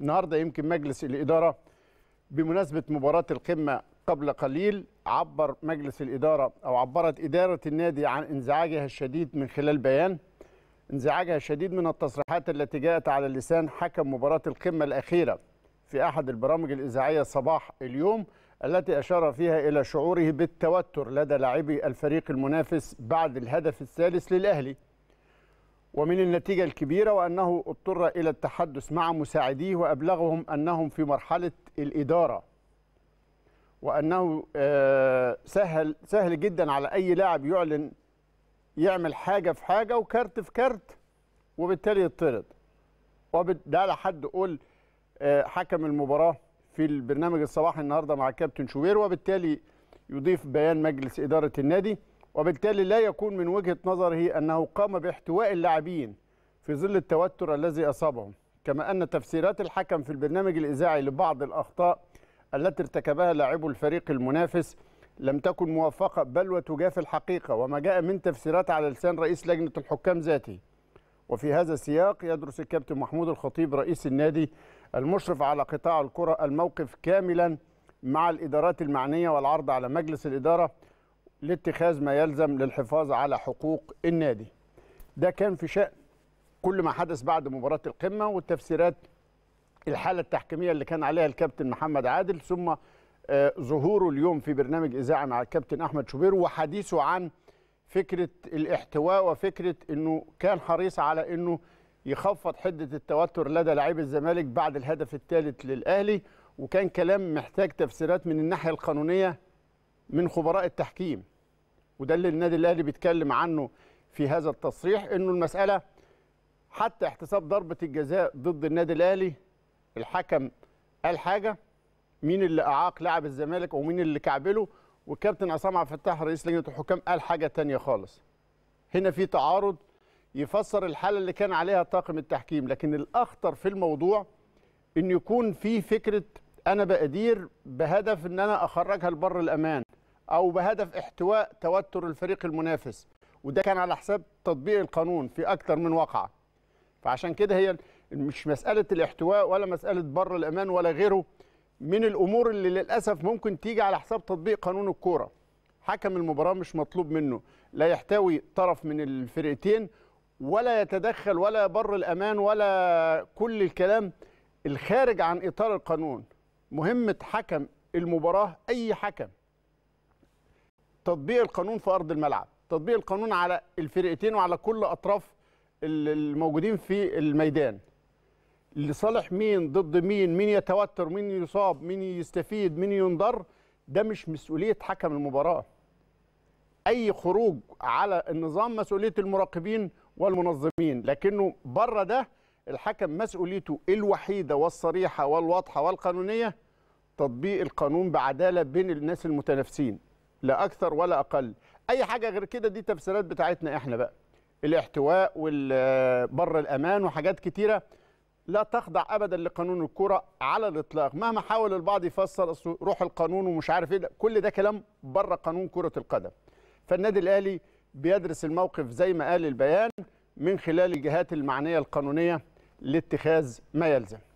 النهارده يمكن مجلس الاداره بمناسبه مباراه القمه قبل قليل عبر مجلس الاداره او عبرت اداره النادي عن انزعاجها الشديد من خلال بيان انزعاجها الشديد من التصريحات التي جاءت على لسان حكم مباراه القمه الاخيره في احد البرامج الاذاعيه صباح اليوم التي اشار فيها الى شعوره بالتوتر لدى لاعبي الفريق المنافس بعد الهدف الثالث للاهلي ومن النتيجة الكبيرة وأنه اضطر إلى التحدث مع مساعديه وأبلغهم أنهم في مرحلة الإدارة وأنه آه، سهل, سهل جدا على أي لاعب يعلن يعمل حاجة في حاجة وكارت في كارت وبالتالي يطرد على لحد قول آه، حكم المباراة في البرنامج الصباحي النهارده مع كابتن شوبير وبالتالي يضيف بيان مجلس إدارة النادي وبالتالي لا يكون من وجهة نظره أنه قام باحتواء اللاعبين في ظل التوتر الذي أصابهم كما أن تفسيرات الحكم في البرنامج الإذاعي لبعض الأخطاء التي ارتكبها لاعبو الفريق المنافس لم تكن موفقة بل وتجافي الحقيقة وما جاء من تفسيرات على لسان رئيس لجنة الحكام ذاته وفي هذا السياق يدرس الكابتن محمود الخطيب رئيس النادي المشرف على قطاع الكرة الموقف كاملا مع الإدارات المعنية والعرض على مجلس الإدارة لاتخاذ ما يلزم للحفاظ على حقوق النادي ده كان في شأن كل ما حدث بعد مباراة القمة والتفسيرات الحالة التحكيمية اللي كان عليها الكابتن محمد عادل ثم آه، ظهوره اليوم في برنامج إذاعة مع الكابتن أحمد شوبير وحديثه عن فكرة الاحتواء وفكرة أنه كان حريص على أنه يخفض حدة التوتر لدى لعيب الزمالك بعد الهدف الثالث للأهلي وكان كلام محتاج تفسيرات من الناحية القانونية من خبراء التحكيم وده اللي النادي الاهلي بيتكلم عنه في هذا التصريح انه المساله حتى احتساب ضربه الجزاء ضد النادي الاهلي الحكم قال حاجه مين اللي اعاق لاعب الزمالك ومين اللي كعبله والكابتن عصام عبد الفتاح رئيس لجنه الحكام قال حاجه ثانيه خالص هنا في تعارض يفسر الحاله اللي كان عليها طاقم التحكيم لكن الاخطر في الموضوع ان يكون في فكره انا بادير بهدف ان انا اخرجها لبر الامان او بهدف احتواء توتر الفريق المنافس وده كان على حساب تطبيق القانون في اكتر من واقعه فعشان كده هي مش مساله الاحتواء ولا مساله بر الامان ولا غيره من الامور اللي للاسف ممكن تيجي على حساب تطبيق قانون الكوره حكم المباراه مش مطلوب منه لا يحتوي طرف من الفرقتين ولا يتدخل ولا بر الامان ولا كل الكلام الخارج عن اطار القانون مهمه حكم المباراه اي حكم تطبيق القانون في ارض الملعب تطبيق القانون على الفرقتين وعلى كل اطراف الموجودين في الميدان لصالح مين ضد مين مين يتوتر مين يصاب مين يستفيد مين ينضر ده مش مسؤوليه حكم المباراه اي خروج على النظام مسؤوليه المراقبين والمنظمين لكنه بره ده الحكم مسؤوليته الوحيده والصريحه والواضحه والقانونيه تطبيق القانون بعداله بين الناس المتنافسين لا اكثر ولا اقل اي حاجه غير كده دي تفسيرات بتاعتنا احنا بقى الاحتواء والبر الامان وحاجات كتيره لا تخضع ابدا لقانون الكره على الاطلاق مهما حاول البعض يفسر اصل روح القانون ومش عارف ايه ده كل ده كلام بره قانون كره القدم فالنادي الاهلي بيدرس الموقف زي ما قال البيان من خلال الجهات المعنيه القانونيه لاتخاذ ما يلزم